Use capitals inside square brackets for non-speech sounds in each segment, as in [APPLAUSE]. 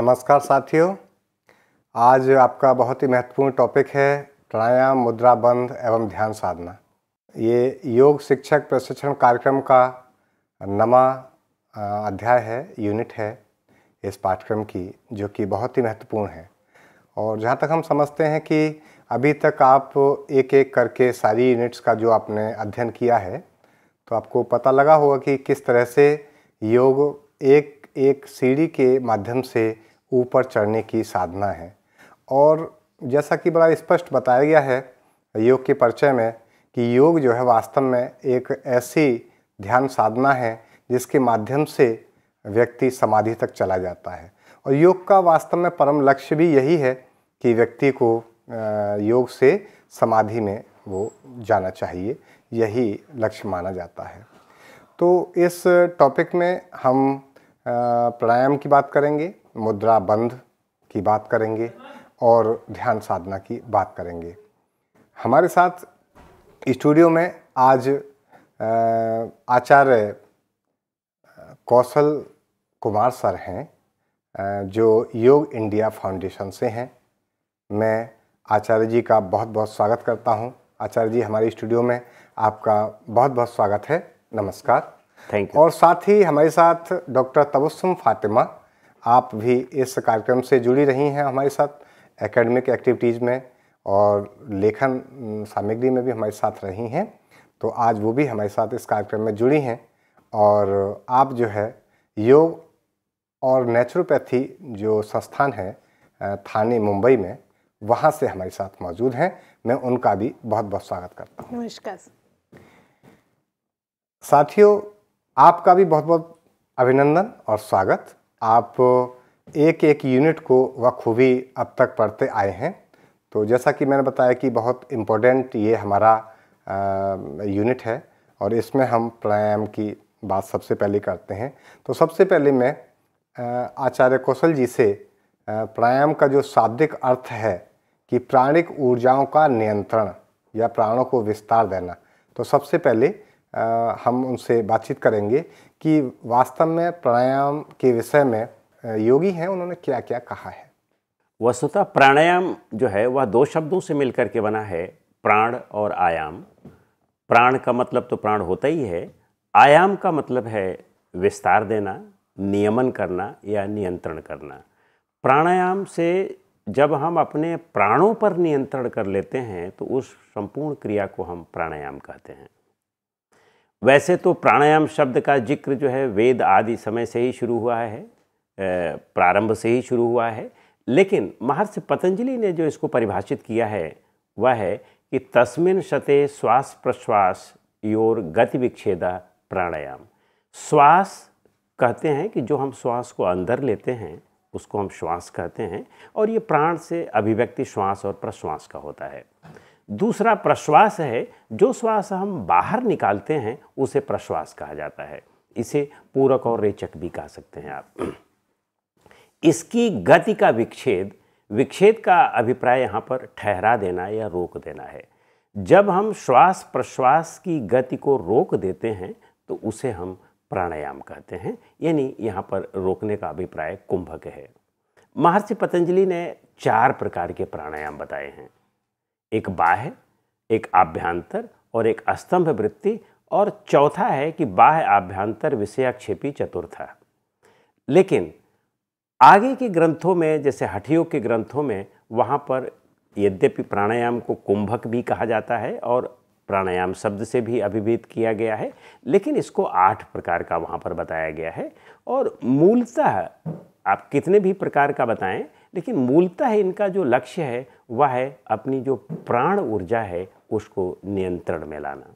नमस्कार साथियों आज आपका बहुत ही महत्वपूर्ण टॉपिक है प्राणायाम मुद्रा बंध एवं ध्यान साधना ये योग शिक्षक प्रशिक्षण कार्यक्रम का नवा अध्याय है यूनिट है इस पाठ्यक्रम की जो कि बहुत ही महत्वपूर्ण है और जहाँ तक हम समझते हैं कि अभी तक आप एक एक करके सारी यूनिट्स का जो आपने अध्ययन किया है तो आपको पता लगा होगा कि किस तरह से योग एक एक सीढ़ी के माध्यम से ऊपर चढ़ने की साधना है और जैसा कि बड़ा स्पष्ट बताया गया है योग के परिचय में कि योग जो है वास्तव में एक ऐसी ध्यान साधना है जिसके माध्यम से व्यक्ति समाधि तक चला जाता है और योग का वास्तव में परम लक्ष्य भी यही है कि व्यक्ति को योग से समाधि में वो जाना चाहिए यही लक्ष्य माना जाता है तो इस टॉपिक में हम प्राणायाम की बात करेंगे मुद्रा बंध की बात करेंगे और ध्यान साधना की बात करेंगे हमारे साथ स्टूडियो में आज आचार्य कौशल कुमार सर हैं जो योग इंडिया फाउंडेशन से हैं मैं आचार्य जी का बहुत बहुत स्वागत करता हूं आचार्य जी हमारे स्टूडियो में आपका बहुत बहुत स्वागत है नमस्कार थैंक यू और साथ ही हमारे साथ डॉक्टर तबस्सुम फातिमा आप भी इस कार्यक्रम से जुड़ी रही हैं हमारे साथ एकेडमिक एक्टिविटीज़ में और लेखन सामग्री में भी हमारे साथ रही हैं तो आज वो भी हमारे साथ इस कार्यक्रम में जुड़ी हैं और आप जो है योग और नेचुरोपैथी जो संस्थान है थाने मुंबई में वहाँ से हमारे साथ मौजूद हैं मैं उनका भी बहुत बहुत स्वागत करता हूँ नमस्कार साथियों आपका भी बहुत बहुत अभिनंदन और स्वागत आप एक एक यूनिट को बखूबी अब तक पढ़ते आए हैं तो जैसा कि मैंने बताया कि बहुत इम्पोर्टेंट ये हमारा यूनिट है और इसमें हम प्राणायाम की बात सबसे पहले करते हैं तो सबसे पहले मैं आचार्य कौशल जी से प्राणायाम का जो शाब्दिक अर्थ है कि प्राणिक ऊर्जाओं का नियंत्रण या प्राणों को विस्तार देना तो सबसे पहले हम उनसे बातचीत करेंगे कि वास्तव में प्राणायाम के विषय में योगी हैं उन्होंने क्या क्या कहा है वस्तुतः प्राणायाम जो है वह दो शब्दों से मिलकर के बना है प्राण और आयाम प्राण का मतलब तो प्राण होता ही है आयाम का मतलब है विस्तार देना नियमन करना या नियंत्रण करना प्राणायाम से जब हम अपने प्राणों पर नियंत्रण कर लेते हैं तो उस संपूर्ण क्रिया को हम प्राणायाम कहते हैं वैसे तो प्राणायाम शब्द का जिक्र जो है वेद आदि समय से ही शुरू हुआ है प्रारंभ से ही शुरू हुआ है लेकिन महर्षि पतंजलि ने जो इसको परिभाषित किया है वह है कि तस्मिन शते श्वास प्रश्वास योर गति विच्छेदा प्राणायाम श्वास कहते हैं कि जो हम श्वास को अंदर लेते हैं उसको हम श्वास कहते हैं और ये प्राण से अभिव्यक्ति श्वास और प्रश्वास का होता है दूसरा प्रश्वास है जो श्वास हम बाहर निकालते हैं उसे प्रश्वास कहा जाता है इसे पूरक और रेचक भी कह सकते हैं आप [CLEARS THROAT] इसकी गति का विक्षेद विक्षेद का अभिप्राय यहाँ पर ठहरा देना या रोक देना है जब हम श्वास प्रश्वास की गति को रोक देते हैं तो उसे हम प्राणायाम कहते हैं यानी यहाँ पर रोकने का अभिप्राय कुंभक है महर्षि पतंजलि ने चार प्रकार के प्राणायाम बताए हैं एक बाह्य एक आभ्यंतर और एक स्तंभ वृत्ति और चौथा है कि बाह्य आभ्यंतर विषयाक्षेपी चतुर्था लेकिन आगे के ग्रंथों में जैसे हठियोग के ग्रंथों में वहाँ पर यद्यपि प्राणायाम को कुंभक भी कहा जाता है और प्राणायाम शब्द से भी अभिभेद किया गया है लेकिन इसको आठ प्रकार का वहाँ पर बताया गया है और मूलतः आप कितने भी प्रकार का बताएं लेकिन मूलतः इनका जो लक्ष्य है वह है अपनी जो प्राण ऊर्जा है उसको नियंत्रण में लाना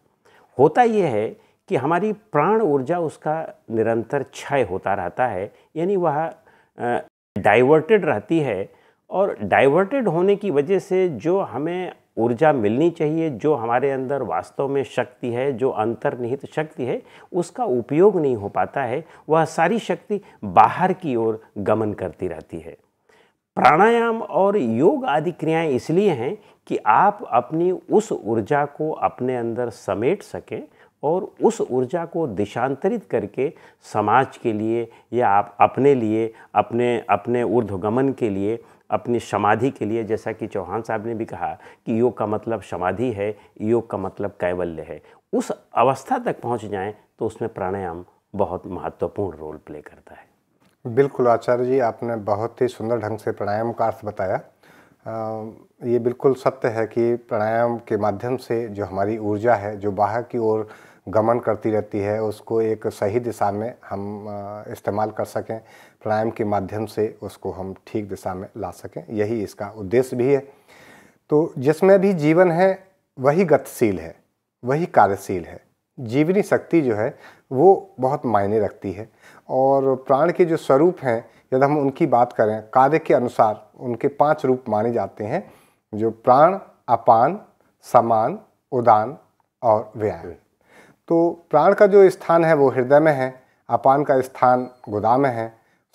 होता यह है कि हमारी प्राण ऊर्जा उसका निरंतर क्षय होता रहता है यानी वह डाइवर्टेड रहती है और डाइवर्टेड होने की वजह से जो हमें ऊर्जा मिलनी चाहिए जो हमारे अंदर वास्तव में शक्ति है जो अंतर्निहित शक्ति है उसका उपयोग नहीं हो पाता है वह सारी शक्ति बाहर की ओर गमन करती रहती है प्राणायाम और योग आदि क्रियाएं इसलिए हैं कि आप अपनी उस ऊर्जा को अपने अंदर समेट सकें और उस ऊर्जा को दिशांतरित करके समाज के लिए या आप अपने लिए अपने अपने ऊर्ध्वगमन के लिए अपनी समाधि के लिए जैसा कि चौहान साहब ने भी कहा कि योग का मतलब समाधि है योग का मतलब कैवल्य है उस अवस्था तक पहुंच जाएं तो उसमें प्राणायाम बहुत महत्वपूर्ण रोल प्ले करता है बिल्कुल आचार्य जी आपने बहुत ही सुंदर ढंग से प्राणायाम का अर्थ बताया आ, ये बिल्कुल सत्य है कि प्राणायाम के माध्यम से जो हमारी ऊर्जा है जो बाहर की ओर गमन करती रहती है उसको एक सही दिशा में हम इस्तेमाल कर सकें प्राणायाम के माध्यम से उसको हम ठीक दिशा में ला सकें यही इसका उद्देश्य भी है तो जिसमें भी जीवन है वही गतिशील है वही कार्यशील है जीवनी शक्ति जो है वो बहुत मायने रखती है और प्राण के जो स्वरूप हैं यदि हम उनकी बात करें कार्य के अनुसार उनके पांच रूप माने जाते हैं जो प्राण अपान समान उदान और व्यायाम तो प्राण का जो स्थान है वो हृदय में है अपान का स्थान गुदा में है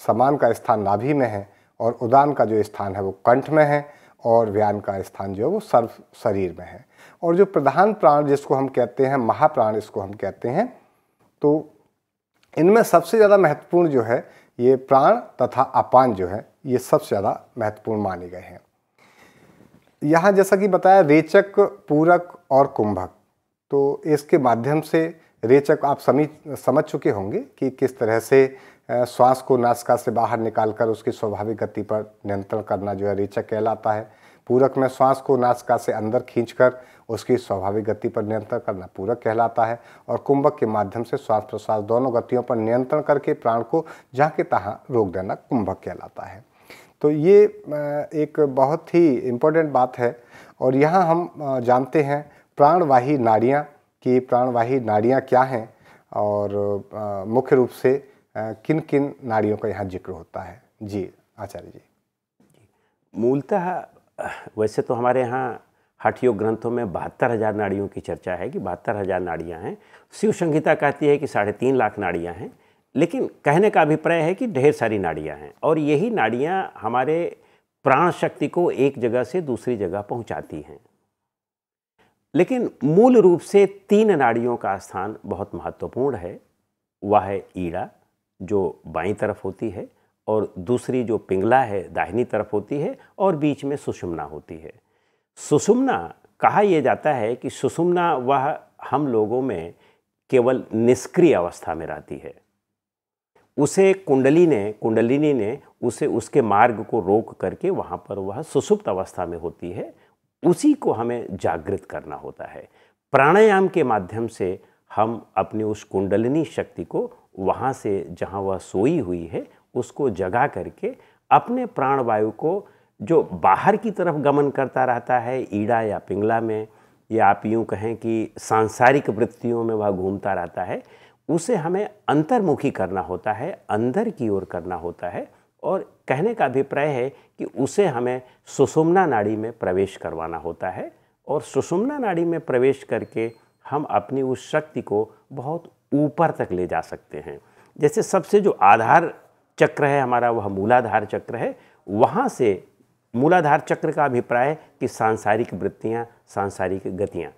समान का स्थान नाभि में है और उदान का जो स्थान है वो कंठ में है और व्यान का स्थान जो है वो सर्व शरीर में है और जो प्रधान प्राण जिसको हम कहते हैं महाप्राण इसको हम कहते हैं तो इनमें सबसे ज़्यादा महत्वपूर्ण जो है ये प्राण तथा अपान जो है ये सबसे ज़्यादा महत्वपूर्ण माने गए हैं यहाँ जैसा कि बताया रेचक पूरक और कुंभक तो इसके माध्यम से रेचक आप समी समझ चुके होंगे कि किस तरह से श्वास को नासिका से बाहर निकालकर उसकी स्वाभाविक गति पर नियंत्रण करना जो है रेचक कहलाता है पूरक में श्वास को नासिका से अंदर खींचकर उसकी स्वाभाविक गति पर नियंत्रण करना पूरक कहलाता है और कुंभक के माध्यम से श्वास प्रश्वास दोनों गतियों पर नियंत्रण करके प्राण को जहाँ के तहाँ रोक देना कुंभक कहलाता है तो ये एक बहुत ही इम्पोर्टेंट बात है और यहाँ हम जानते हैं प्राणवाही नाड़ियाँ कि प्राणवाही नाड़ियाँ क्या हैं और मुख्य रूप से किन किन नाड़ियों का यहाँ जिक्र होता है जी आचार्य जी मूलतः वैसे तो हमारे यहाँ हठ योग ग्रंथों में बहत्तर हज़ार नाड़ियों की चर्चा है कि बहत्तर हज़ार नाड़ियाँ हैं शिव संहिता कहती है कि साढ़े तीन लाख नाड़ियाँ हैं लेकिन कहने का अभिप्राय है कि ढेर सारी नाड़ियाँ हैं और यही नाड़ियाँ हमारे प्राण शक्ति को एक जगह से दूसरी जगह पहुंचाती हैं लेकिन मूल रूप से तीन नाड़ियों का स्थान बहुत महत्वपूर्ण है वह है ईड़ा जो बाईं तरफ होती है और दूसरी जो पिंगला है दाहिनी तरफ होती है और बीच में सुषुम्ना होती है सुषुम्ना कहा यह जाता है कि सुषुम्ना वह हम लोगों में केवल निष्क्रिय अवस्था में रहती है उसे कुंडली ने कुंडलिनी ने उसे उसके मार्ग को रोक करके वहाँ पर वह सुसुप्त अवस्था में होती है उसी को हमें जागृत करना होता है प्राणायाम के माध्यम से हम अपनी उस कुंडलिनी शक्ति को वहाँ से जहाँ वह सोई हुई है उसको जगा करके अपने प्राणवायु को जो बाहर की तरफ गमन करता रहता है ईड़ा या पिंगला में या आप यूँ कहें कि सांसारिक वृत्तियों में वह घूमता रहता है उसे हमें अंतर्मुखी करना होता है अंदर की ओर करना होता है और कहने का अभिप्राय है कि उसे हमें सुषुम्ना नाड़ी में प्रवेश करवाना होता है और सुषुम्ना नाड़ी में प्रवेश करके हम अपनी उस शक्ति को बहुत ऊपर तक ले जा सकते हैं जैसे सबसे जो आधार चक्र है हमारा वह मूलाधार चक्र है वहाँ से मूलाधार चक्र का अभिप्राय कि सांसारिक वृत्तियाँ सांसारिक गतियाँ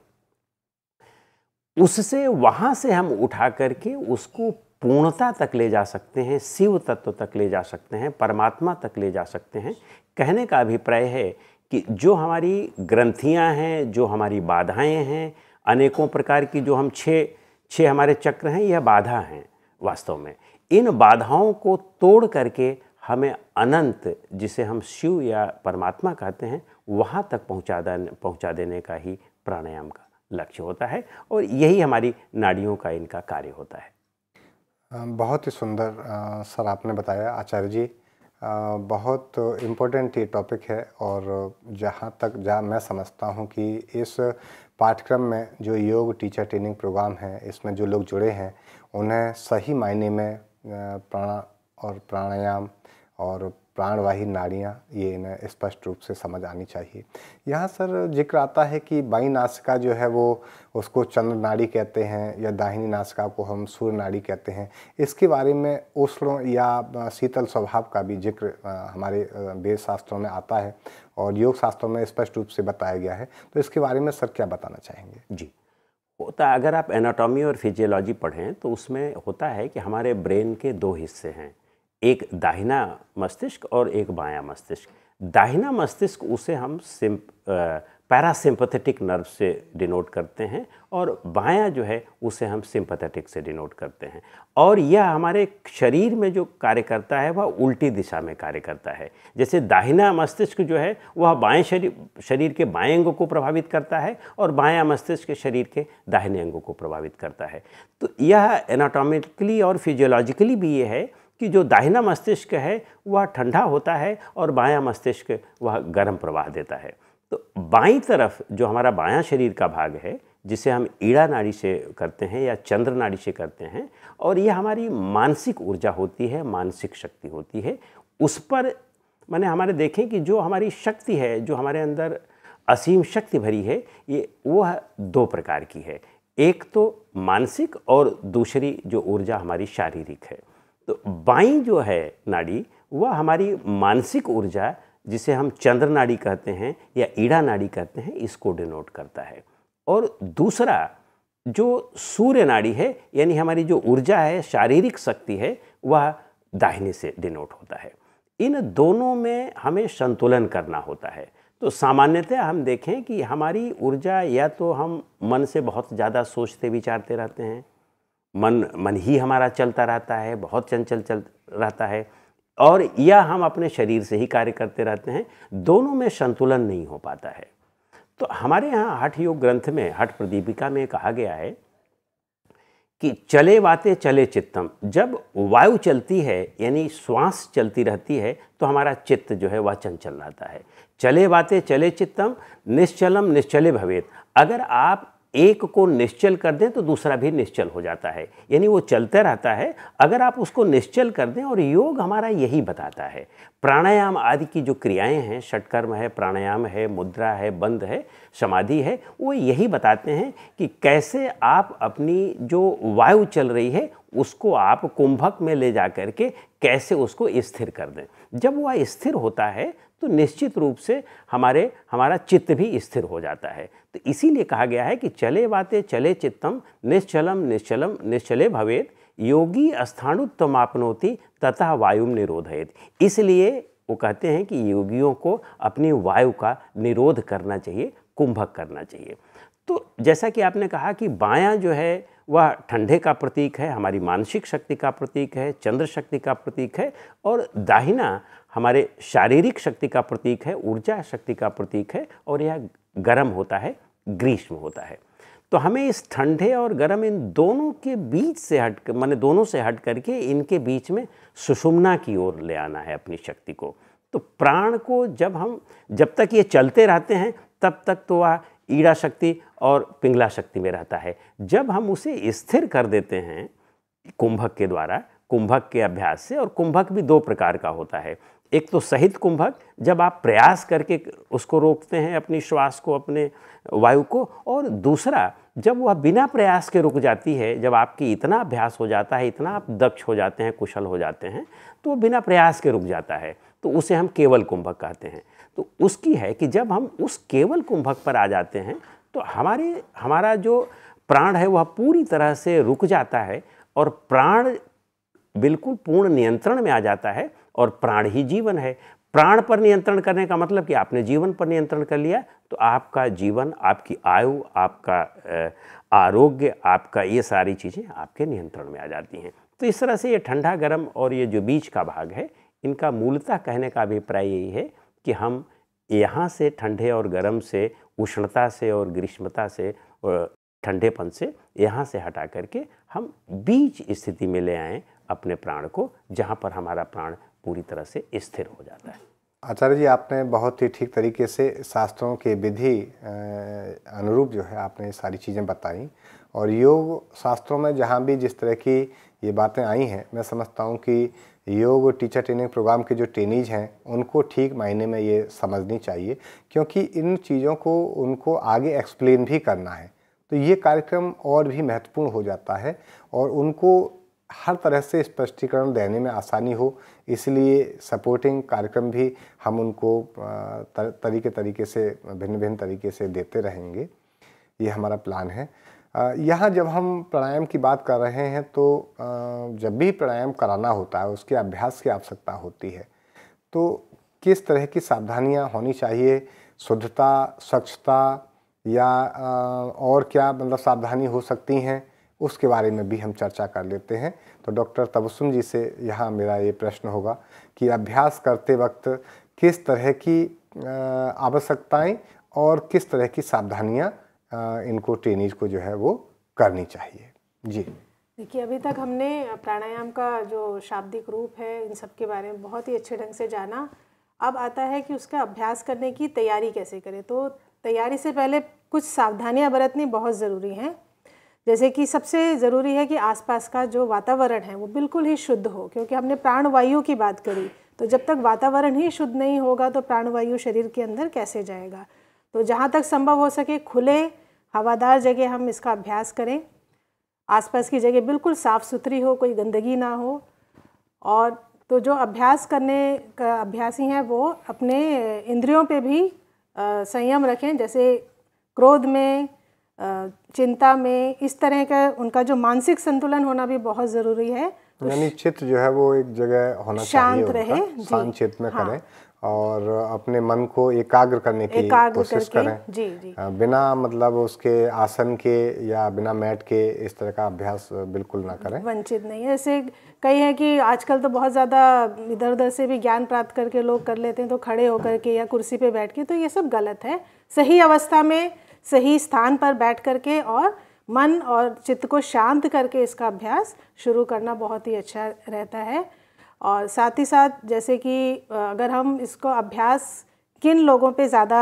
उससे वहाँ से हम उठा करके उसको पूर्णता तक ले जा सकते हैं शिव तत्व तक ले जा सकते हैं परमात्मा तक ले जा सकते हैं कहने का अभिप्राय है कि जो हमारी ग्रंथियाँ हैं जो हमारी बाधाएं हैं अनेकों प्रकार की जो हम छः छः हमारे चक्र हैं यह बाधा हैं वास्तव में इन बाधाओं को तोड़ करके हमें अनंत जिसे हम शिव या परमात्मा कहते हैं वहाँ तक पहुँचा पहुँचा देने का ही प्राणायाम का लक्ष्य होता है और यही हमारी नाड़ियों का इनका कार्य होता है बहुत ही सुंदर सर आपने बताया आचार्य जी बहुत इम्पोर्टेंट ये टॉपिक है और जहाँ तक जा मैं समझता हूँ कि इस पाठ्यक्रम में जो योग टीचर ट्रेनिंग प्रोग्राम है इसमें जो लोग जुड़े हैं उन्हें सही मायने में प्राणा और प्राणायाम और प्राणवाही नाड़ियाँ ये इन्हें स्पष्ट रूप से समझ आनी चाहिए यहाँ सर जिक्र आता है कि बाई नासिका जो है वो उसको चंद्र नाड़ी कहते हैं या दाहिनी नासिका को हम सूर्य नाड़ी कहते हैं इसके बारे में उष्ण या शीतल स्वभाव का भी जिक्र हमारे वेद शास्त्रों में आता है और योग शास्त्रों में स्पष्ट रूप से बताया गया है तो इसके बारे में सर क्या बताना चाहेंगे जी होता अगर आप एनाटॉमी और फिजियोलॉजी पढ़ें तो उसमें होता है कि हमारे ब्रेन के दो हिस्से हैं एक दाहिना मस्तिष्क और एक बायां मस्तिष्क दाहिना मस्तिष्क उसे हम सिम पैरासिम्पथेटिक नर्व से डिनोट करते हैं और बायां जो है उसे हम सिंपथेटिक से डिनोट करते हैं और यह हमारे शरीर में जो कार्य करता है वह उल्टी दिशा में कार्य करता है जैसे दाहिना मस्तिष्क जो है वह बाएं शरीर शरीर के बाएं अंगों को प्रभावित करता है और बायां मस्तिष्क शरीर के दाहिने अंगों को प्रभावित करता है तो यह एनाटॉमिकली और फिजियोलॉजिकली भी ये है कि जो दाहिना मस्तिष्क है वह ठंडा होता है और बायां मस्तिष्क वह गर्म प्रवाह देता है तो बाई तरफ जो हमारा बायां शरीर का भाग है जिसे हम ईड़ा नाड़ी से करते हैं या चंद्र नाड़ी से करते हैं और यह हमारी मानसिक ऊर्जा होती है मानसिक शक्ति होती है उस पर मैंने हमारे देखें कि जो हमारी शक्ति है जो हमारे अंदर असीम शक्ति भरी है ये वह दो प्रकार की है एक तो मानसिक और दूसरी जो ऊर्जा हमारी शारीरिक है तो बाई जो है नाड़ी वह हमारी मानसिक ऊर्जा जिसे हम चंद्र नाड़ी कहते हैं या ईड़ा नाड़ी कहते हैं इसको डिनोट करता है और दूसरा जो सूर्य नाड़ी है यानी हमारी जो ऊर्जा है शारीरिक शक्ति है वह दाहिने से डिनोट होता है इन दोनों में हमें संतुलन करना होता है तो सामान्यतः हम देखें कि हमारी ऊर्जा या तो हम मन से बहुत ज़्यादा सोचते विचारते रहते हैं मन मन ही हमारा चलता रहता है बहुत चंचल चल रहता है और या हम अपने शरीर से ही कार्य करते रहते हैं दोनों में संतुलन नहीं हो पाता है तो हमारे यहाँ हठ योग ग्रंथ में हठ प्रदीपिका में कहा गया है कि चले वाते चले चित्तम जब वायु चलती है यानी श्वास चलती रहती है तो हमारा चित्त जो है वह चंचल रहता है चले वाते चले चित्तम निश्चलम निश्चले भवेत अगर आप एक को निश्चल कर दें तो दूसरा भी निश्चल हो जाता है यानी वो चलते रहता है अगर आप उसको निश्चल कर दें और योग हमारा यही बताता है प्राणायाम आदि की जो क्रियाएं हैं षटकर्म है प्राणायाम है मुद्रा है बंद है समाधि है वो यही बताते हैं कि कैसे आप अपनी जो वायु चल रही है उसको आप कुंभक में ले जा करके कैसे उसको स्थिर कर दें जब वह स्थिर होता है तो निश्चित रूप से हमारे हमारा चित्त भी स्थिर हो जाता है तो इसीलिए कहा गया है कि चले वाते चले चित्तम निश्चलम निश्चलम निश्चले भवेद योगी आपनोती तथा वायुम निरोधयत इसलिए वो कहते हैं कि योगियों को अपनी वायु का निरोध करना चाहिए कुंभक करना चाहिए तो जैसा कि आपने कहा कि बायां जो है वह ठंडे का प्रतीक है हमारी मानसिक शक्ति का प्रतीक है चंद्र शक्ति का प्रतीक है और दाहिना हमारे शारीरिक शक्ति का प्रतीक है ऊर्जा शक्ति का प्रतीक है और यह गर्म होता है ग्रीष्म होता है तो हमें इस ठंडे और गर्म इन दोनों के बीच से हट माने दोनों से हट करके इनके बीच में सुषुम्ना की ओर ले आना है अपनी शक्ति को तो प्राण को जब हम जब तक ये चलते रहते हैं तब तक तो वह ईड़ा शक्ति और पिंगला शक्ति में रहता है जब हम उसे स्थिर कर देते हैं कुंभक के द्वारा कुंभक के अभ्यास से और कुंभक भी दो प्रकार का होता है एक तो सहित कुंभक जब आप प्रयास करके उसको रोकते हैं अपनी श्वास को अपने वायु को और दूसरा जब वह बिना प्रयास के रुक जाती है जब आपकी इतना अभ्यास हो जाता है इतना आप दक्ष हो जाते हैं कुशल हो जाते हैं तो बिना प्रयास के रुक जाता है तो उसे हम केवल कुंभक कहते हैं तो उसकी है कि जब हम उस केवल कुंभक पर आ जाते हैं तो हमारे हमारा जो प्राण है वह पूरी तरह से रुक जाता है और प्राण बिल्कुल पूर्ण नियंत्रण में आ जाता है और प्राण ही जीवन है प्राण पर नियंत्रण करने का मतलब कि आपने जीवन पर नियंत्रण कर लिया तो आपका जीवन आपकी आयु आपका आरोग्य आपका ये सारी चीज़ें आपके नियंत्रण में आ जाती हैं तो इस तरह से ये ठंडा गर्म और ये जो बीच का भाग है इनका मूलतः कहने का अभिप्राय यही है कि हम यहाँ से ठंडे और गर्म से उष्णता से और ग्रीष्मता से और ठंडेपन से यहाँ से हटा करके हम बीच स्थिति में ले आएँ अपने प्राण को जहाँ पर हमारा प्राण पूरी तरह से स्थिर हो जाता है आचार्य जी आपने बहुत ही ठीक तरीके से शास्त्रों के विधि अनुरूप जो है आपने सारी चीज़ें बताई और योग शास्त्रों में जहाँ भी जिस तरह की ये बातें आई हैं मैं समझता हूँ कि योग टीचर ट्रेनिंग प्रोग्राम के जो ट्रेनीज हैं उनको ठीक मायने में ये समझनी चाहिए क्योंकि इन चीज़ों को उनको आगे एक्सप्लेन भी करना है तो ये कार्यक्रम और भी महत्वपूर्ण हो जाता है और उनको हर तरह से स्पष्टीकरण देने में आसानी हो इसलिए सपोर्टिंग कार्यक्रम भी हम उनको तरीके तरीके से भिन्न भिन्न तरीके से देते रहेंगे ये हमारा प्लान है यहाँ जब हम प्राणायाम की बात कर रहे हैं तो जब भी प्राणायाम कराना होता है उसके अभ्यास की आवश्यकता होती है तो किस तरह की सावधानियाँ होनी चाहिए शुद्धता स्वच्छता या और क्या मतलब सावधानी हो सकती हैं उसके बारे में भी हम चर्चा कर लेते हैं तो डॉक्टर तबसुम जी से यहाँ मेरा ये प्रश्न होगा कि अभ्यास करते वक्त किस तरह की आवश्यकताएं और किस तरह की सावधानियाँ इनको ट्रेनिज को जो है वो करनी चाहिए जी देखिए अभी तक हमने प्राणायाम का जो शाब्दिक रूप है इन सब के बारे में बहुत ही अच्छे ढंग से जाना अब आता है कि उसका अभ्यास करने की तैयारी कैसे करें तो तैयारी से पहले कुछ सावधानियां बरतनी बहुत ज़रूरी हैं जैसे कि सबसे ज़रूरी है कि आसपास का जो वातावरण है वो बिल्कुल ही शुद्ध हो क्योंकि हमने प्राणवायु की बात करी तो जब तक वातावरण ही शुद्ध नहीं होगा तो प्राणवायु शरीर के अंदर कैसे जाएगा तो जहाँ तक संभव हो सके खुले हवादार जगह हम इसका अभ्यास करें आसपास की जगह बिल्कुल साफ़ सुथरी हो कोई गंदगी ना हो और तो जो अभ्यास करने का अभ्यासी हैं वो अपने इंद्रियों पे भी संयम रखें जैसे क्रोध में चिंता में इस तरह का उनका जो मानसिक संतुलन होना भी बहुत ज़रूरी है तो यानी चित्र जो है वो एक जगह होना शांत चाहिए रहे सांचित में हाँ, करें और अपने मन को एकाग्र करने की कोशिश करें जी जी बिना मतलब उसके आसन के या बिना मैट के इस तरह का अभ्यास बिल्कुल ना करें वंचित नहीं है ऐसे कई है कि आजकल तो बहुत ज़्यादा इधर उधर से भी ज्ञान प्राप्त करके लोग कर लेते हैं तो खड़े होकर के या कुर्सी पे बैठ के तो ये सब गलत है सही अवस्था में सही स्थान पर बैठ करके और मन और चित्त को शांत करके इसका अभ्यास शुरू करना बहुत ही अच्छा रहता है और साथ ही साथ जैसे कि अगर हम इसको अभ्यास किन लोगों पे ज़्यादा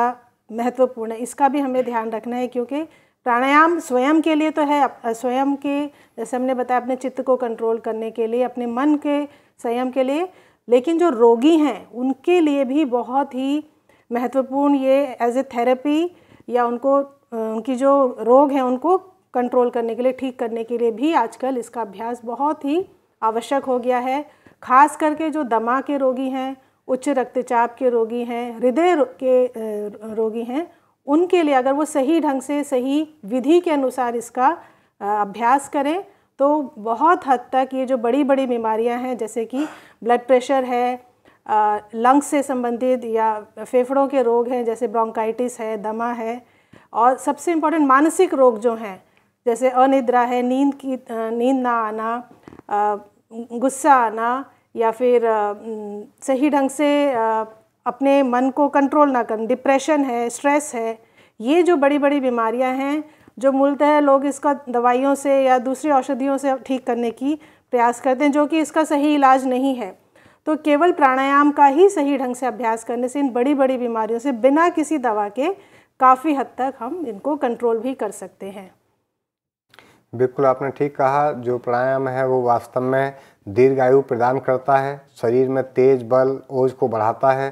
महत्वपूर्ण है इसका भी हमें ध्यान रखना है क्योंकि प्राणायाम स्वयं के लिए तो है स्वयं के जैसे हमने बताया अपने चित्त को कंट्रोल करने के लिए अपने मन के संयम के लिए लेकिन जो रोगी हैं उनके लिए भी बहुत ही महत्वपूर्ण ये एज ए थेरेपी या उनको उनकी जो रोग हैं उनको कंट्रोल करने के लिए ठीक करने के लिए भी आजकल इसका अभ्यास बहुत ही आवश्यक हो गया है खास करके जो दमा के रोगी हैं उच्च रक्तचाप के रोगी हैं हृदय के रोगी हैं उनके लिए अगर वो सही ढंग से सही विधि के अनुसार इसका अभ्यास करें तो बहुत हद तक ये जो बड़ी बड़ी बीमारियां हैं जैसे कि ब्लड प्रेशर है लंग्स से संबंधित या फेफड़ों के रोग हैं जैसे ब्रोंकाइटिस है दमा है और सबसे इम्पोर्टेंट मानसिक रोग जो हैं जैसे अनिद्रा है नींद की नींद ना आना गुस्सा आना या फिर सही ढंग से अपने मन को कंट्रोल ना करना डिप्रेशन है स्ट्रेस है ये जो बड़ी बड़ी बीमारियां हैं जो मूलतः लोग इसका दवाइयों से या दूसरी औषधियों से ठीक करने की प्रयास करते हैं जो कि इसका सही इलाज नहीं है तो केवल प्राणायाम का ही सही ढंग से अभ्यास करने से इन बड़ी बड़ी बीमारियों से बिना किसी दवा के काफ़ी हद तक हम इनको कंट्रोल भी कर सकते हैं बिल्कुल आपने ठीक कहा जो प्राणायाम है वो वास्तव में दीर्घायु प्रदान करता है शरीर में तेज बल ओझ को बढ़ाता है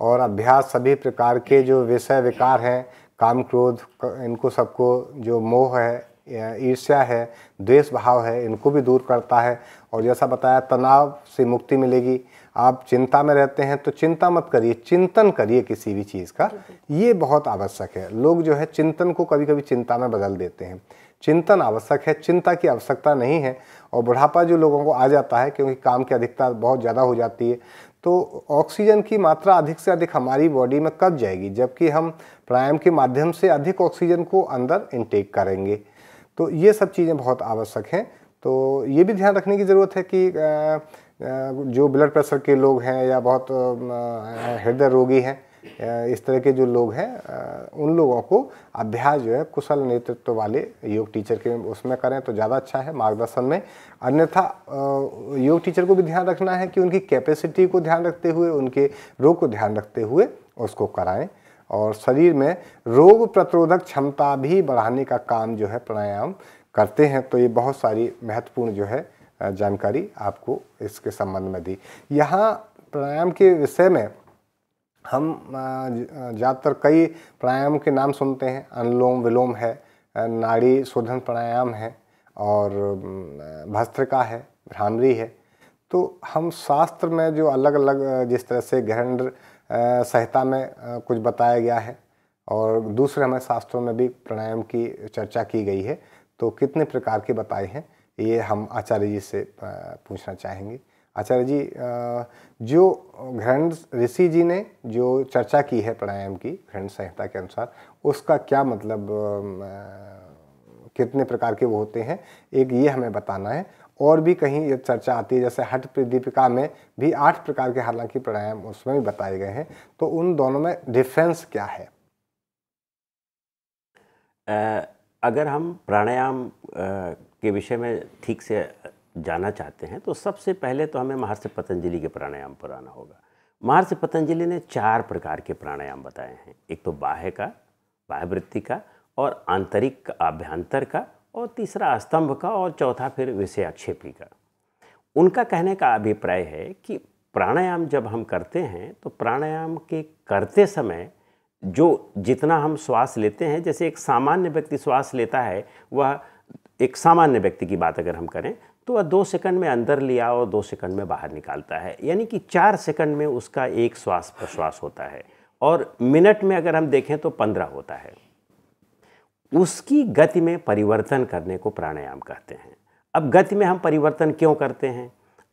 और अभ्यास सभी प्रकार के जो विषय विकार हैं काम क्रोध इनको सबको जो मोह है ईर्ष्या है द्वेष भाव है इनको भी दूर करता है और जैसा बताया तनाव से मुक्ति मिलेगी आप चिंता में रहते हैं तो चिंता मत करिए चिंतन करिए किसी भी चीज़ का ये बहुत आवश्यक है लोग जो है चिंतन को कभी कभी चिंता में बदल देते हैं चिंतन आवश्यक है चिंता की आवश्यकता नहीं है और बुढ़ापा जो लोगों को आ जाता है क्योंकि काम की अधिकता बहुत ज़्यादा हो जाती है तो ऑक्सीजन की मात्रा अधिक से अधिक हमारी बॉडी में कब जाएगी जबकि हम प्राणायाम के माध्यम से अधिक ऑक्सीजन को अंदर इनटेक करेंगे तो ये सब चीज़ें बहुत आवश्यक हैं तो ये भी ध्यान रखने की ज़रूरत है कि जो ब्लड प्रेशर के लोग हैं या बहुत हृदय रोगी हैं इस तरह के जो लोग हैं उन लोगों को अभ्यास जो है कुशल नेतृत्व वाले योग टीचर के उसमें करें तो ज़्यादा अच्छा है मार्गदर्शन में अन्यथा योग टीचर को भी ध्यान रखना है कि उनकी कैपेसिटी को ध्यान रखते हुए उनके रोग को ध्यान रखते हुए उसको कराएं और शरीर में रोग प्रतिरोधक क्षमता भी बढ़ाने का काम जो है प्राणायाम करते हैं तो ये बहुत सारी महत्वपूर्ण जो है जानकारी आपको इसके संबंध में दी यहाँ प्राणायाम के विषय में हम ज़्यादातर कई प्राणायाम के नाम सुनते हैं अनुलोम विलोम है नाड़ी शोधन प्राणायाम है और भस्त्रिका है भ्रामरी है तो हम शास्त्र में जो अलग अलग जिस तरह से गहन संहिता में कुछ बताया गया है और दूसरे हमें शास्त्रों में भी प्राणायाम की चर्चा की गई है तो कितने प्रकार के बताए हैं ये हम आचार्य जी से पूछना चाहेंगे आचार्य जी जो घृण ऋषि जी ने जो चर्चा की है प्राणायाम की घृण संहिता के अनुसार उसका क्या मतलब कितने प्रकार के वो होते हैं एक ये हमें बताना है और भी कहीं ये चर्चा आती है जैसे हट प्रदीपिका में भी आठ प्रकार के हालांकि प्राणायाम उसमें भी बताए गए हैं तो उन दोनों में डिफरेंस क्या है अगर हम प्राणायाम के विषय में ठीक से जाना चाहते हैं तो सबसे पहले तो हमें महर्षि पतंजलि के प्राणायाम पर आना होगा महर्षि पतंजलि ने चार प्रकार के प्राणायाम बताए हैं एक तो बाह्य का बाह्य वृत्ति का और आंतरिक आभ्यंतर का और तीसरा स्तंभ का और चौथा फिर विषयाक्षेपी का उनका कहने का अभिप्राय है कि प्राणायाम जब हम करते हैं तो प्राणायाम के करते समय जो जितना हम श्वास लेते हैं जैसे एक सामान्य व्यक्ति श्वास लेता है वह एक सामान्य व्यक्ति की बात अगर हम करें तो वह दो सेकंड में अंदर लिया और दो सेकंड में बाहर निकालता है यानी कि चार सेकंड में उसका एक श्वास प्रश्वास होता है और मिनट में अगर हम देखें तो पंद्रह होता है उसकी गति में परिवर्तन करने को प्राणायाम कहते हैं अब गति में हम परिवर्तन क्यों करते हैं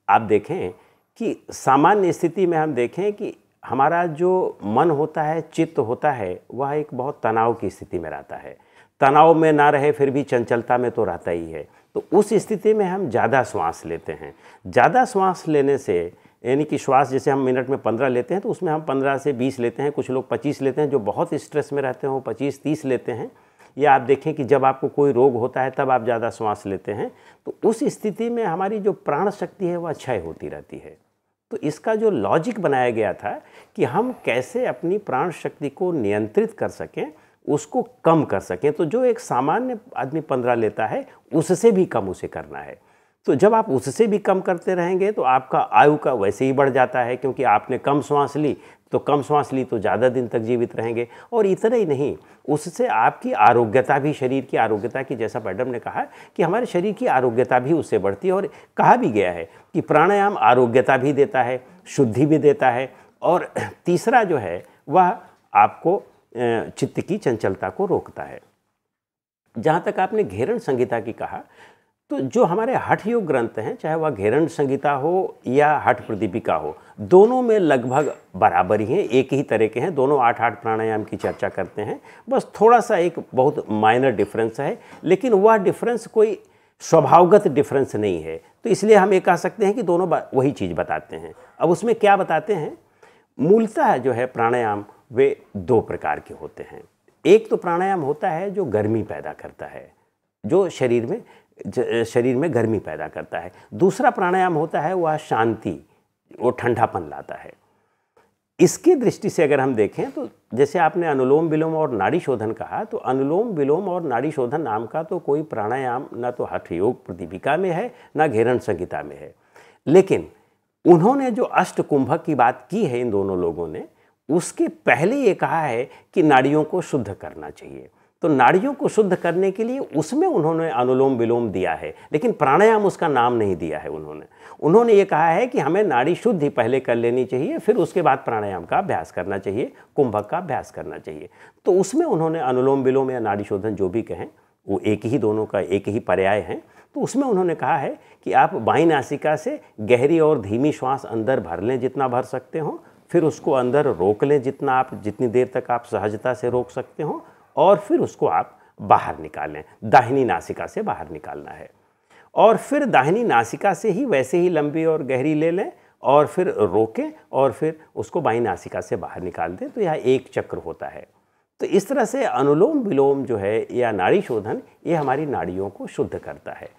आप देखें कि सामान्य स्थिति में हम देखें कि हमारा जो मन होता है चित्त होता है वह एक बहुत तनाव की स्थिति में रहता है तनाव में ना रहे फिर भी चंचलता में तो रहता ही है तो उस स्थिति में हम ज़्यादा श्वास लेते हैं ज़्यादा श्वास लेने से यानी कि श्वास जैसे हम मिनट में पंद्रह लेते हैं तो उसमें हम पंद्रह से बीस लेते हैं कुछ लोग पच्चीस लेते हैं जो बहुत स्ट्रेस में रहते हैं वो पच्चीस तीस लेते हैं या आप देखें कि जब आपको कोई रोग होता है तब आप ज़्यादा श्वास लेते हैं तो उस स्थिति में हमारी जो प्राण शक्ति है वह क्षय होती रहती है तो इसका जो लॉजिक बनाया गया था कि हम कैसे अपनी प्राण शक्ति को नियंत्रित कर सकें उसको कम कर सकें तो जो एक सामान्य आदमी पंद्रह लेता है उससे भी कम उसे करना है तो जब आप उससे भी कम करते रहेंगे तो आपका आयु का वैसे ही बढ़ जाता है क्योंकि आपने कम सांस ली तो कम सांस ली तो ज़्यादा दिन तक जीवित रहेंगे और इतना ही नहीं उससे आपकी आरोग्यता भी शरीर की आरोग्यता की जैसा मैडम ने कहा कि हमारे शरीर की आरोग्यता भी उससे बढ़ती है और कहा भी गया है कि प्राणायाम आरोग्यता भी देता है शुद्धि भी देता है और तीसरा जो है वह आपको चित्त की चंचलता को रोकता है जहाँ तक आपने घेरण संहिता की कहा तो जो हमारे हठ योग ग्रंथ हैं चाहे वह घेरण संहिता हो या हठ प्रदीपिका हो दोनों में लगभग बराबर ही हैं एक ही तरह के हैं दोनों आठ आठ प्राणायाम की चर्चा करते हैं बस थोड़ा सा एक बहुत माइनर डिफरेंस है लेकिन वह डिफरेंस कोई स्वभावगत डिफरेंस नहीं है तो इसलिए हम ये कह सकते हैं कि दोनों वही चीज़ बताते हैं अब उसमें क्या बताते हैं मूलतः जो है प्राणायाम वे दो प्रकार के होते हैं एक तो प्राणायाम होता है जो गर्मी पैदा करता है जो शरीर में शरीर में गर्मी पैदा करता है दूसरा प्राणायाम होता है वह शांति वो ठंडापन लाता है इसकी दृष्टि से अगर हम देखें तो जैसे आपने अनुलोम विलोम और नाड़ी शोधन कहा तो अनुलोम विलोम और नाड़ी शोधन नाम का तो कोई प्राणायाम ना तो हठ योग प्रदीपिका में है ना घेरण संहिता में है लेकिन उन्होंने जो अष्ट कुंभक की बात की है इन दोनों लोगों ने उसके पहले ये कहा है कि नाड़ियों को शुद्ध करना चाहिए तो नाड़ियों को शुद्ध करने के लिए उसमें उन्होंने अनुलोम विलोम दिया है लेकिन प्राणायाम उसका नाम नहीं दिया है उन्होंने उन्होंने ये कहा है कि हमें नाड़ी शुद्धि पहले कर लेनी चाहिए फिर उसके बाद प्राणायाम का अभ्यास करना चाहिए कुंभक का अभ्यास करना चाहिए तो उसमें उन्होंने अनुलोम विलोम या नाड़ी शोधन जो भी कहें वो एक ही दोनों का एक ही पर्याय हैं तो उसमें उन्होंने कहा है कि आप बाई नासिका से गहरी और धीमी श्वास अंदर भर लें जितना भर सकते हो फिर उसको अंदर रोक लें जितना आप जितनी देर तक आप सहजता से रोक सकते हो और फिर उसको आप बाहर निकालें दाहिनी नासिका से बाहर निकालना है और फिर दाहिनी नासिका से ही वैसे ही लंबी और गहरी ले लें और फिर रोकें और फिर उसको बाई नासिका से बाहर निकाल दें तो यह एक चक्र होता है तो इस तरह से अनुलोम विलोम जो है या नाड़ी शोधन ये हमारी नाड़ियों को शुद्ध करता है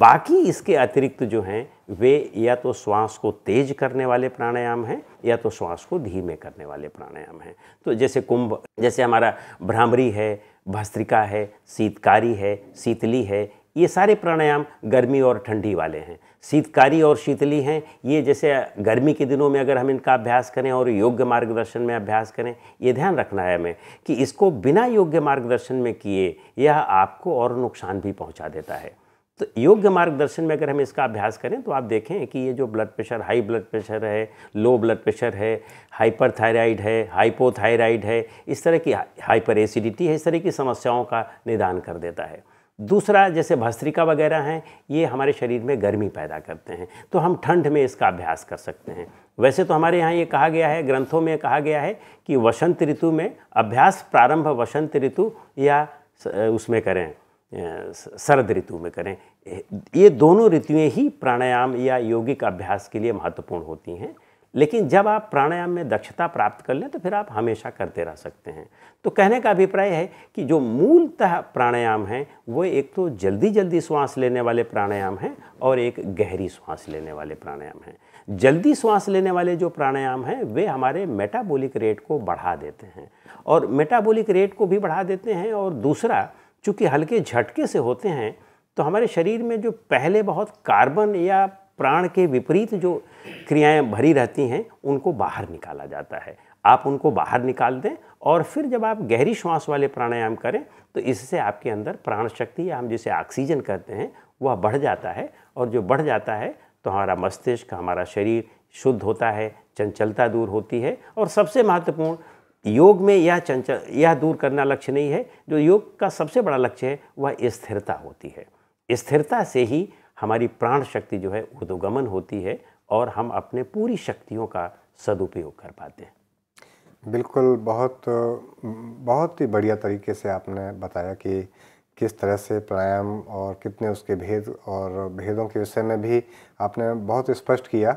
बाकी इसके अतिरिक्त जो हैं वे या तो श्वास को तेज करने वाले प्राणायाम हैं या तो श्वास को धीमे करने वाले प्राणायाम हैं तो जैसे कुंभ जैसे हमारा भ्रामरी है भस्त्रिका है शीतकारी है शीतली है ये सारे प्राणायाम गर्मी और ठंडी वाले हैं शीतकारी और शीतली हैं ये जैसे गर्मी के दिनों में अगर हम इनका अभ्यास करें और योग्य मार्गदर्शन में अभ्यास करें ये ध्यान रखना है हमें कि इसको बिना योग्य मार्गदर्शन में किए यह आपको और नुकसान भी पहुंचा देता है तो योग्य मार्गदर्शन में अगर हम इसका अभ्यास करें तो आप देखें कि ये जो blood pressure high blood pressure है लो ब्लड प्रेशर है हाइपर थायराइड है हाइपोथायराइड है इस तरह की हाइपर एसिडिटी है इस तरह की समस्याओं का निदान कर देता है दूसरा जैसे भस्त्रिका वगैरह हैं ये हमारे शरीर में गर्मी पैदा करते हैं तो हम ठंड में इसका अभ्यास कर सकते हैं वैसे तो हमारे यहाँ ये कहा गया है ग्रंथों में कहा गया है कि वसंत ऋतु में अभ्यास प्रारंभ वसंत ऋतु या उसमें करें शरद ऋतु में करें ये दोनों ऋतुएं ही प्राणायाम या यौगिक अभ्यास के लिए महत्वपूर्ण होती हैं लेकिन जब आप प्राणायाम में दक्षता प्राप्त कर लें तो फिर आप हमेशा करते रह सकते हैं तो कहने का अभिप्राय है कि जो मूलतः प्राणायाम हैं वो एक तो जल्दी जल्दी श्वास लेने वाले प्राणायाम हैं और एक गहरी श्वास लेने वाले प्राणायाम हैं जल्दी श्वास लेने वाले जो प्राणायाम हैं वे हमारे मेटाबॉलिक रेट को बढ़ा देते हैं और मेटाबॉलिक रेट को भी बढ़ा देते हैं और दूसरा चूँकि हल्के झटके से होते हैं तो हमारे शरीर में जो पहले बहुत कार्बन या प्राण के विपरीत जो क्रियाएं भरी रहती हैं उनको बाहर निकाला जाता है आप उनको बाहर निकाल दें और फिर जब आप गहरी श्वास वाले प्राणायाम करें तो इससे आपके अंदर प्राण शक्ति या हम जिसे ऑक्सीजन कहते हैं वह बढ़ जाता है और जो बढ़ जाता है तो हमारा मस्तिष्क हमारा शरीर शुद्ध होता है चंचलता दूर होती है और सबसे महत्वपूर्ण योग में यह चंचल यह दूर करना लक्ष्य नहीं है जो योग का सबसे बड़ा लक्ष्य है वह स्थिरता होती है स्थिरता से ही हमारी प्राण शक्ति जो है उदोगमन होती है और हम अपने पूरी शक्तियों का सदुपयोग कर पाते हैं बिल्कुल बहुत बहुत ही बढ़िया तरीके से आपने बताया कि किस तरह से प्राणायाम और कितने उसके भेद और भेदों के विषय में भी आपने बहुत स्पष्ट किया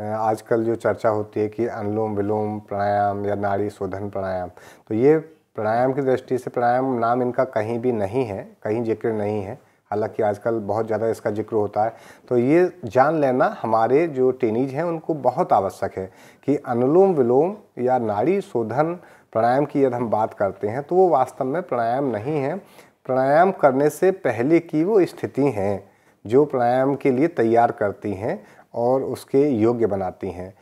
आजकल जो चर्चा होती है कि अनुलोम विलोम प्राणायाम या नाड़ी शोधन प्राणायाम तो ये प्राणायाम की दृष्टि से प्राणायाम नाम इनका कहीं भी नहीं है कहीं जिक्र नहीं है हालांकि आजकल बहुत ज़्यादा इसका जिक्र होता है तो ये जान लेना हमारे जो टेनिज हैं उनको बहुत आवश्यक है कि अनुलोम विलोम या नाड़ी शोधन प्राणायाम की यदि हम बात करते हैं तो वो वास्तव में प्राणायाम नहीं है प्राणायाम करने से पहले की वो स्थिति हैं जो प्राणायाम के लिए तैयार करती हैं और उसके योग्य बनाती हैं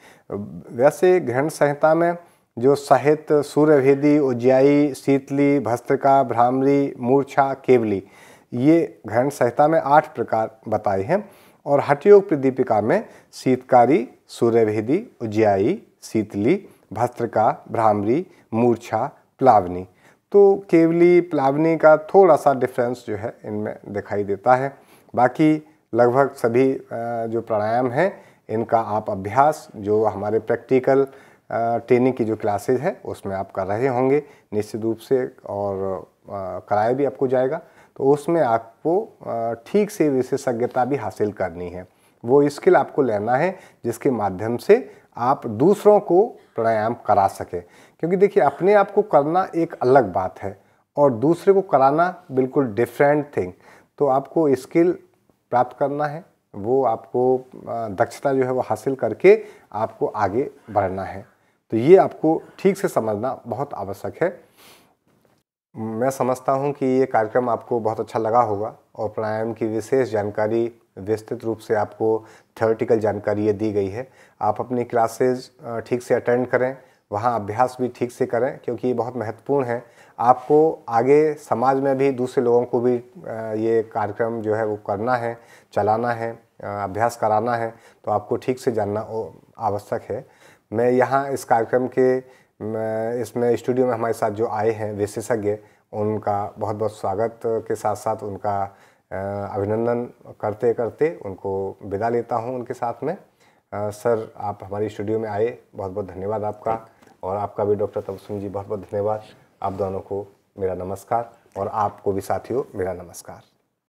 वैसे ग्रहण संहिता में जो साहित्य सूर्यभेदी उज्यायी शीतली भस्त्रिका भ्रामरी मूर्छा केवली ये ग्रहण संहिता में आठ प्रकार बताए हैं और हटयोग प्रदीपिका में शीतकारी सूर्यभेदी उज्यायी शीतली भस्त्रिका भ्रामरी मूर्छा प्लावनी तो केवली प्लावनी का थोड़ा सा डिफरेंस जो है इनमें दिखाई देता है बाकी लगभग सभी जो प्राणायाम हैं इनका आप अभ्यास जो हमारे प्रैक्टिकल ट्रेनिंग की जो क्लासेज है उसमें आप कर रहे होंगे निश्चित रूप से और कराया भी आपको जाएगा तो उसमें आपको ठीक से विशेषज्ञता भी हासिल करनी है वो स्किल आपको लेना है जिसके माध्यम से आप दूसरों को प्राणायाम करा सकें क्योंकि देखिए अपने आप को करना एक अलग बात है और दूसरे को कराना बिल्कुल डिफरेंट थिंग तो आपको स्किल प्राप्त करना है वो आपको दक्षता जो है वो हासिल करके आपको आगे बढ़ना है तो ये आपको ठीक से समझना बहुत आवश्यक है मैं समझता हूँ कि ये कार्यक्रम आपको बहुत अच्छा लगा होगा और प्राणायाम की विशेष जानकारी विस्तृत रूप से आपको थ्योरेटिकल जानकारी ये दी गई है आप अपनी क्लासेज ठीक से अटेंड करें वहाँ अभ्यास भी ठीक से करें क्योंकि ये बहुत महत्वपूर्ण है आपको आगे समाज में भी दूसरे लोगों को भी ये कार्यक्रम जो है वो करना है चलाना है अभ्यास कराना है तो आपको ठीक से जानना आवश्यक है मैं यहाँ इस कार्यक्रम के इसमें स्टूडियो में हमारे साथ जो आए हैं विशेषज्ञ उनका बहुत बहुत स्वागत के साथ साथ उनका अभिनंदन करते करते उनको विदा लेता हूँ उनके साथ में सर आप हमारे स्टूडियो में आए बहुत बहुत धन्यवाद आपका और आपका भी डॉक्टर तबसुम जी बहुत बहुत धन्यवाद आप दोनों को मेरा नमस्कार और आपको भी साथियों मेरा नमस्कार